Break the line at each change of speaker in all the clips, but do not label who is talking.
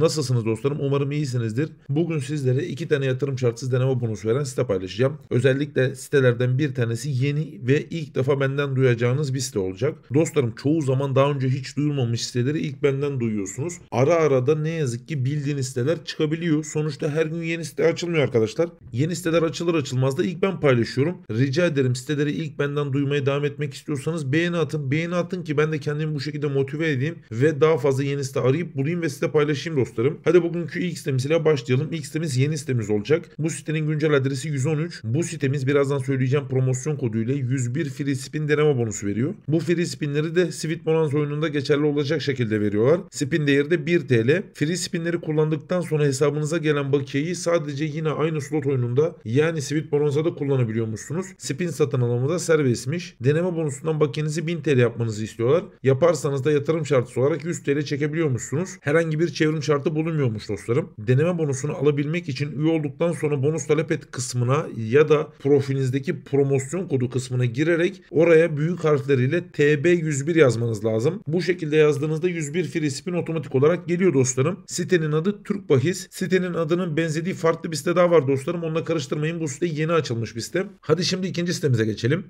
Nasılsınız dostlarım? Umarım iyisinizdir. Bugün sizlere iki tane yatırım şartsız deneme bonusu veren site paylaşacağım. Özellikle sitelerden bir tanesi yeni ve ilk defa benden duyacağınız bir site olacak. Dostlarım çoğu zaman daha önce hiç duyulmamış siteleri ilk benden duyuyorsunuz. Ara ara da ne yazık ki bildiğiniz siteler çıkabiliyor. Sonuçta her gün yeni site açılmıyor arkadaşlar. Yeni siteler açılır açılmaz da ilk ben paylaşıyorum. Rica ederim siteleri ilk benden duymaya devam etmek istiyorsanız beğeni atın. Beğeni atın ki ben de kendimi bu şekilde motive edeyim ve daha fazla yeni site arayıp bulayım ve site paylaşayım dostlarım dostlarım. Hadi bugünkü ilk sitemiz başlayalım. İlk sitemiz yeni sitemiz olacak. Bu sitenin güncel adresi 113. Bu sitemiz birazdan söyleyeceğim promosyon koduyla 101 free spin deneme bonusu veriyor. Bu free spinleri de Sweet Bonanza oyununda geçerli olacak şekilde veriyorlar. Spin değeri de 1 TL. Free spinleri kullandıktan sonra hesabınıza gelen bakiyeyi sadece yine aynı slot oyununda yani Sweet Bonanza'da kullanabiliyormuşsunuz. Spin satın alımı da serbestmiş. Deneme bonusundan bakiyenizi 1000 TL yapmanızı istiyorlar. Yaparsanız da yatırım şartısı olarak 100 TL çekebiliyormuşsunuz. Herhangi bir çevrim şartı şartı bulunmuyormuş dostlarım. Deneme bonusunu alabilmek için üye olduktan sonra bonus talep et kısmına ya da profilinizdeki promosyon kodu kısmına girerek oraya büyük harfleriyle TB101 yazmanız lazım. Bu şekilde yazdığınızda 101 free spin otomatik olarak geliyor dostlarım. Sitenin adı Türk Bahis. Sitenin adının benzediği farklı bir site daha var dostlarım. Onunla karıştırmayın. Bu site yeni açılmış bir site. Hadi şimdi ikinci sitemize geçelim.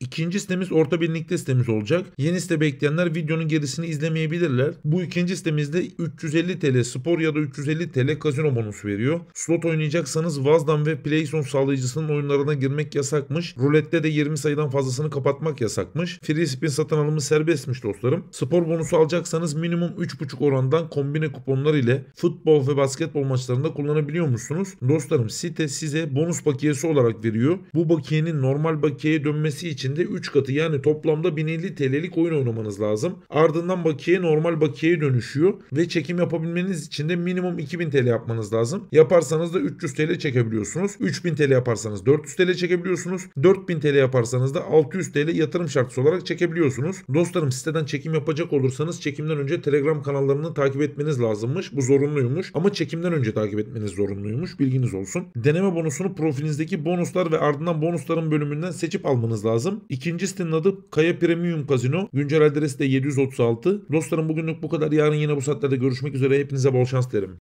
İkinci sitemiz orta birlikte sitemiz olacak. Yeni site bekleyenler videonun gerisini izlemeyebilirler. Bu ikinci sitemizde 350 TL spor ya da 350 TL kazino bonusu veriyor. Slot oynayacaksanız Vazdan ve Playson sağlayıcısının oyunlarına girmek yasakmış. Rulette de 20 sayıdan fazlasını kapatmak yasakmış. Free spin satın alımı serbestmiş dostlarım. Spor bonusu alacaksanız minimum 3.5 orandan kombine kuponlar ile futbol ve basketbol maçlarında kullanabiliyor musunuz? Dostlarım site size bonus bakiyesi olarak veriyor. Bu bakiyenin normal bakiyeye dönmesi için içinde 3 katı yani toplamda 1050 TL'lik oyun oynamanız lazım. Ardından bakiye normal bakiyeye dönüşüyor ve çekim yapabilmeniz için de minimum 2000 TL yapmanız lazım. Yaparsanız da 300 TL çekebiliyorsunuz. 3000 TL yaparsanız 400 TL çekebiliyorsunuz. 4000 TL yaparsanız da 600 TL yatırım şartısı olarak çekebiliyorsunuz. Dostlarım siteden çekim yapacak olursanız çekimden önce Telegram kanallarını takip etmeniz lazımmış. Bu zorunluymuş ama çekimden önce takip etmeniz zorunluymuş. Bilginiz olsun. Deneme bonusunu profilinizdeki bonuslar ve ardından bonusların bölümünden seçip almanız lazım. Dostlarım ikinci sitenin adı Kaya Premium Casino. Güncel adresi de 736. Dostlarım bugünlük bu kadar. Yarın yine bu saatlerde görüşmek üzere. Hepinize bol şans dilerim.